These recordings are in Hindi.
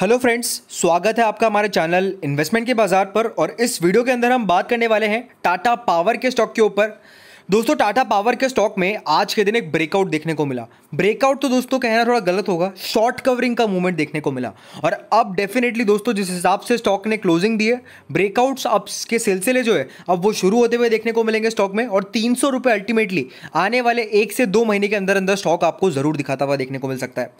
हेलो फ्रेंड्स स्वागत है आपका हमारे चैनल इन्वेस्टमेंट के बाजार पर और इस वीडियो के अंदर हम बात करने वाले हैं टाटा पावर के स्टॉक के ऊपर दोस्तों टाटा पावर के स्टॉक में आज के दिन एक ब्रेकआउट देखने को मिला ब्रेकआउट तो दोस्तों कहना थोड़ा गलत होगा शॉर्ट कवरिंग का मूवमेंट देखने को मिला और अब डेफिनेटली दोस्तों जिस हिसाब से स्टॉक ने क्लोजिंग दी है ब्रेकआउट्स अब के सिलसिले जो है अब वो शुरू होते हुए देखने को मिलेंगे स्टॉक में और तीन सौ अल्टीमेटली आने वाले एक से दो महीने के अंदर अंदर स्टॉक आपको ज़रूर दिखाता हुआ देखने को मिल सकता है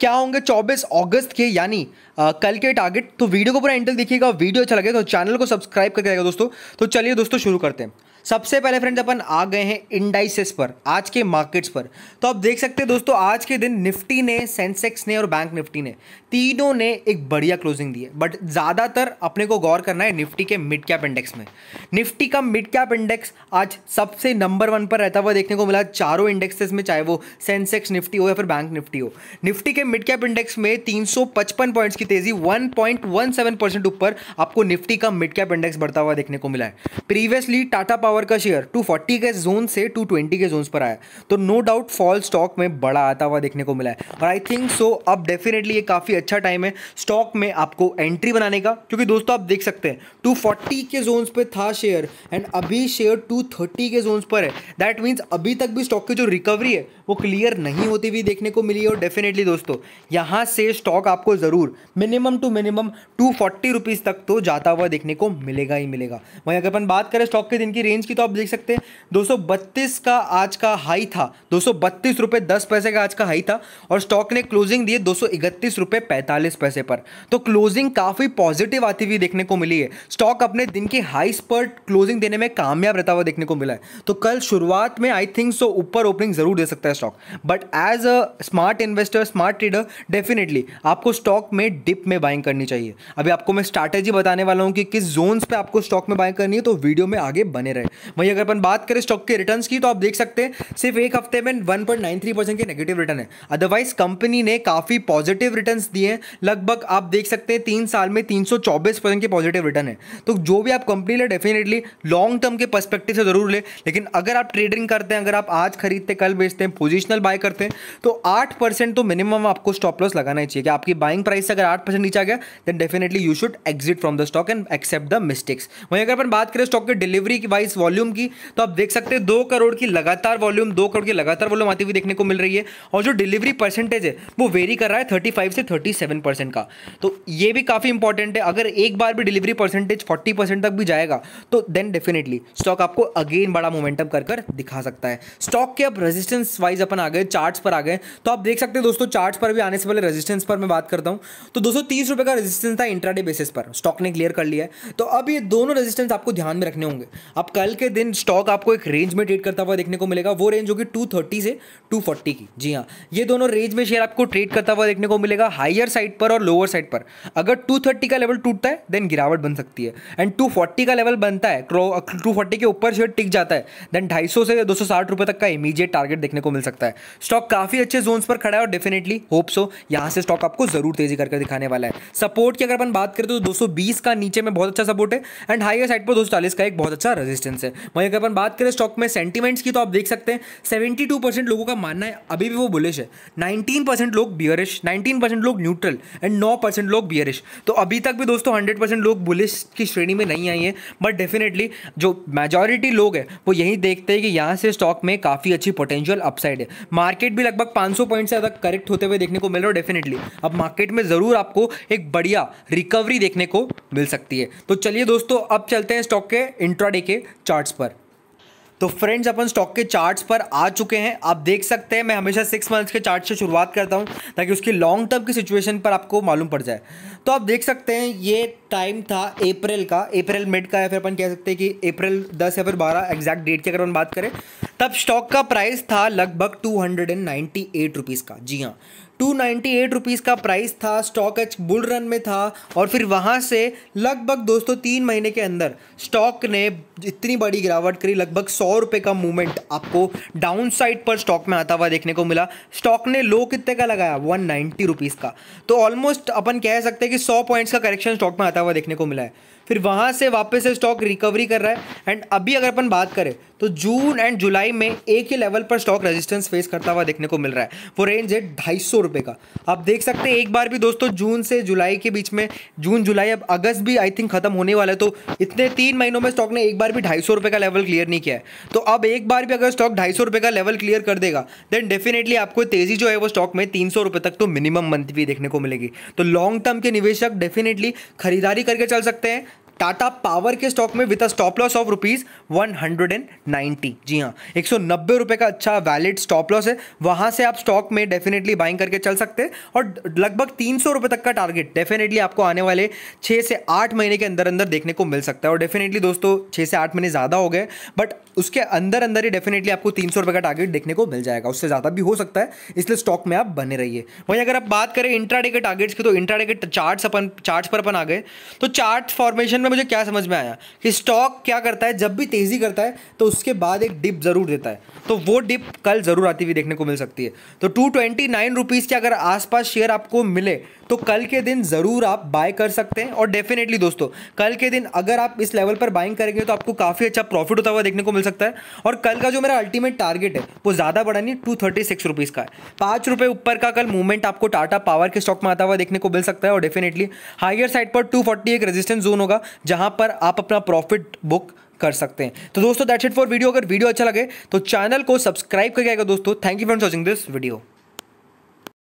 क्या होंगे चौबीस अगस्त के यानी कल के टारगेट तो वीडियो को पूरा एंटल देखिएगा वीडियो अच्छा लगे तो चैनल को सब्सक्राइब करके दोस्तों तो चलिए दोस्तों शुरू करते हैं सबसे पहले फ्रेंड्स अपन आ गए हैं इंडाइसेस पर आज के मार्केट्स पर तो आप देख सकते हैं दोस्तों आज के दिन निफ्टी ने सेंसेक्स ने और बैंक निफ्टी ने तीनों ने एक बढ़िया क्लोजिंग दी है बट ज़्यादातर अपने को गौर करना है निफ्टी के मिड कैप इंडेक्स में निफ्टी का मिड कैप इंडेक्स आज सबसे नंबर वन पर रहता हुआ देखने को मिला चारों इंडेक्सेस में चाहे वो सेंसेक्स निफ्टी हो या फिर बैंक निफ्टी हो निफ्टी के मिड कैप इंडेक्स में तीन पॉइंट्स की तेजी वन परसेंट ऊपर आपको निफ्टी का मिड कैप इंडेक्स बढ़ता हुआ देखने को मिला है प्रीवियसली टाटा पावर पावर का शेयर 240 के जोन से 220 के जोन पर आया तो नो डाउट फॉल स्टॉक में बड़ा आता हुआ देखने को मिला है और आई थिंक सो अब डेफिनेटली ये काफ़ी अच्छा टाइम है स्टॉक में आपको एंट्री बनाने का क्योंकि दोस्तों आप देख सकते हैं 240 के जोन पर था शेयर एंड अभी शेयर 230 के जोन पर है दैट मीन्स अभी तक भी स्टॉक की जो रिकवरी है वो क्लियर नहीं होती हुई देखने को मिली है और डेफिनेटली दोस्तों यहाँ से स्टॉक आपको ज़रूर minimum two minimum two forty तक तो जाता हुआ देखने को मिलेगा ही मिलेगा वहीं अगर अपन बात करें स्टॉक के दिन की रेंज की तो आप देख सकते हैं दो का आज का हाई था दो सौ पैसे का आज का हाई था और स्टॉक ने क्लोजिंग दिए दो सौ पैसे पर तो क्लोजिंग काफ़ी पॉजिटिव आती हुई देखने को मिली है स्टॉक अपने दिन की हाई पर क्लोजिंग देने में कामयाब रहता हुआ देखने को मिला है तो कल शुरुआत में आई थिंक सो ऊपर ओपनिंग ज़रूर दे सकता है stock but as a smart investor smart trader definitely आपको स्टॉक में डिप में बाइंग करनी चाहिए अभी आपको मैं स्ट्रैटेजी बताने वाला हूं कि किस जोन्स पे आपको स्टॉक में बाइंग करनी है तो वीडियो में आगे बने रहे है वहीं अगर अपन बात करें स्टॉक के रिटर्न की तो आप देख सकते हैं सिर्फ एक हफ्ते में वन के नेगेटिव रिटर्न है अदरवाइज कंपनी ने काफ़ी पॉजिटिव रिटर्न दिए हैं लगभग आप देख सकते हैं तीन साल में तीन के पॉजिटिव रिटर्न है तो जो भी आप कंपनी ले डेफिनेटली लॉन्ग टर्म के पर्सपेक्टिव से ज़रूर ले लेकिन अगर आप ट्रेडिंग करते हैं अगर आप आज खरीदते कल बेचते हैं पोजिशनल बाय करते हैं तो आठ तो मिनिमम आपको स्टॉप लॉस लगाना चाहिए कि आपकी बाइंग प्राइस अगर आठ परसेंट नीचा गया then definitely you should exit from the stock and accept the mistakes वहीं अगर अपन बात करें स्टॉक के डिलीवरी वाइज वॉल्यूम की तो आप देख सकते हैं दो करोड़ की लगातार वॉल्यूम दो करोड़ की लगातार वॉल्यूम आती हुई देखने को मिल रही है और जो डिलीवरी परसेंटेज है वो वेरी कर रहा है थर्टी से थर्टी का तो ये भी काफ़ी इंपॉर्टेंट है अगर एक बार भी डिलीवरी परसेंटेज फोर्टी तक भी जाएगा तो देन डेफिनेटली स्टॉक आपको अगेन बड़ा मोमेंटम कर कर दिखा सकता है स्टॉक के अब रेजिस्टेंस वाइज अपन आ गए चार्ट्स पर आ गए तो आप देख सकते हैं दोस्तों चार्ट्स पर भी आने से पहले रेजिस्टेंस पर मैं बात करता हूं तो दो सौ रुपये का रेजिस्टेंस था इंट्राडे बेसिस पर स्टॉक ने क्लियर कर लिया है तो अब ये दोनों रेजिस्टेंस आपको ध्यान में रखने होंगे आप कल कल के दिन स्टॉक आपको एक रेंज में ट्रेड करता हुआ देखने को मिलेगा वो रेंज होगी 230 से 240 की जी हाँ ये दोनों रेंज में शेयर आपको ट्रेड करता हुआ देखने को मिलेगा हायर साइड पर और लोअर साइड पर अगर 230 का लेवल टूटता है देन गिरावट बन सकती है एंड 240 का लेवल बनता है 240 के ऊपर शेयर टिक जाता है देन 250 से दो रुपए तक का इमीजिएट टारगेट देखने को मिल सकता है स्टॉक काफ़ी अच्छे जोन पर खड़ा है और डेफिनेटली होप सो यहाँ से स्टॉक आपको ज़रूर तेजी करके दिखाने वाला है सपोर्ट की अगर अपन बात करें तो दो का नीचे में बहुत अच्छा सपोर्ट है एंड हायर साइड पर दो का एक बहुत अच्छा रजिस्टेंस है वहीं अगर अपन बात करें स्टॉक में सेंटीमेंट्स की तो आप देख सकते हैं सेवेंटी टू परसेंट लोगों का मानना है अभी भी वो बुलिश है नाइनटीन परसेंट लोग बियरिश नाइनटीन परसेंट लोग न्यूट्रल एंड नौ परसेंट लोग बियरिश तो अभी तक भी दोस्तों हंड्रेड परसेंट लोग बुलिश की श्रेणी में नहीं आई है बट डेफिनेटली जो मेजोरिटी लोग हैं वो यही देखते हैं कि यहाँ से स्टॉक में काफ़ी अच्छी पोटेंशियल अपसाइड है मार्केट भी लगभग 500 पॉइंट से अगर करेक्ट होते हुए देखने को मिल रहा है डेफिनेटली अब मार्केट में ज़रूर आपको एक बढ़िया रिकवरी देखने को मिल सकती है तो चलिए दोस्तों अब चलते हैं स्टॉक के इंट्राडे के चार्ट्स पर तो फ्रेंड्स अपन स्टॉक के चार्ट्स पर आ चुके हैं आप देख सकते हैं मैं हमेशा सिक्स मंथ्स के चार्ट से शुरुआत करता हूं ताकि उसकी लॉन्ग टर्म की सिचुएशन पर आपको मालूम पड़ जाए तो आप देख सकते हैं ये टाइम था अप्रैल का अप्रैल मिड का या फिर अपन कह सकते हैं कि अप्रैल दस या फिर बारह एग्जैक्ट डेट की अगर अपन बात करें तब स्टॉक का प्राइस था लगभग two hundred and ninety eight rupees का जी हाँ टू नाइन्टी एट रुपीज़ का प्राइस था स्टॉक एच बुल रन में था और फिर वहाँ से लगभग दोस्तों तीन महीने के अंदर स्टॉक ने इतनी बड़ी गिरावट करी लगभग सौ रुपये का मूवमेंट आपको डाउन साइड पर स्टॉक में आता हुआ देखने को मिला स्टॉक ने लो कितने का लगाया वन नाइन्टी रुपीज़ का तो ऑलमोस्ट अपन कह सकते हैं कि सौ पॉइंट्स का करेक्शन स्टॉक में आता हुआ देखने को मिला है फिर वहाँ से वापस से स्टॉक रिकवरी कर रहा है एंड अभी अगर अपन बात करें तो जून एंड जुलाई में एक ही लेवल पर स्टॉक रेजिस्टेंस फेस करता हुआ देखने को मिल रहा है वो रेंज है ढाई सौ रुपये का आप देख सकते हैं एक बार भी दोस्तों जून से जुलाई के बीच में जून जुलाई अब अगस्त भी आई थिंक खत्म होने वाला है तो इतने तीन महीनों में स्टॉक ने एक बार भी ढाई सौ रुपये का लेवल क्लियर नहीं किया है तो अब एक बार भी अगर स्टॉक ढाई सौ रुपये का लेवल क्लियर कर देगा देन डेफिनेटली आपको तेज़ी जो है वो स्टॉक में तीन सौ रुपये तक तो मिनिमम मंथ भी देखने को मिलेगी तो लॉन्ग टर्म के निवेशक डेफिनेटली खरीदारी करके चल सकते हैं टाटा पावर के स्टॉक में with stop loss of rupees one hundred and ninety जी हाँ एक सौ नब्बे रुपये का अच्छा वैलिड स्टॉप लॉस है वहाँ से आप स्टॉक में डेफिनेटली बाइंग करके चल सकते हैं और लगभग तीन सौ रुपये तक का टारगेट डेफिनेटली आपको आने वाले छः से आठ महीने के अंदर अंदर देखने को मिल सकता है और डेफिनेटली दोस्तों छः से आठ महीने ज़्यादा हो गए बट उसके अंदर अंदर ही डेफिनेटली आपको तीन सौ रुपए का टारगेट देखने को मिल जाएगा उससे ज़्यादा भी हो सकता है इसलिए स्टॉक में आप बने रहिए वहीं अगर आप बात करें इंट्राडे के टारगेट्स की तो इंट्राडे के चार्ट्स अपन चार्ट्स पर अपन आ गए तो चार्ट फॉर्मेशन में मुझे क्या समझ में आया कि स्टॉक क्या करता है जब भी तेज़ी करता है तो उसके बाद एक डिप ज़रूर देता है तो वो डिप कल ज़रूर आती हुई देखने को मिल सकती है तो टू ट्वेंटी नाइन रुपीज़ के अगर आसपास शेयर आपको मिले तो कल के दिन ज़रूर आप बाय कर सकते हैं और डेफिनेटली दोस्तों कल के दिन अगर आप इस लेवल पर बाइंग करेंगे तो आपको काफ़ी अच्छा प्रॉफिट होता हुआ देखने को मिल सकता है और कल का जो मेरा अल्टीमेट टारगेट है वो ज़्यादा बड़ा नहीं टू थर्टी सिक्स रुपीज़ का है पाँच रुपये ऊपर का कल मूवमेंट आपको टाटा पावर के स्टॉक में आता हुआ देखने को मिल सकता है और डेफिनेटली हायर साइड पर टू फोर्टी एक रेजिस्टेंस जोन होगा जहाँ पर आप अपना प्रॉफिट बुक कर सकते हैं तो दोस्तों दैट्स इट फॉर वीडियो अगर वीडियो अच्छा लगे तो चैनल को सब्सक्राइब करके आएगा दोस्तों thank you for watching this video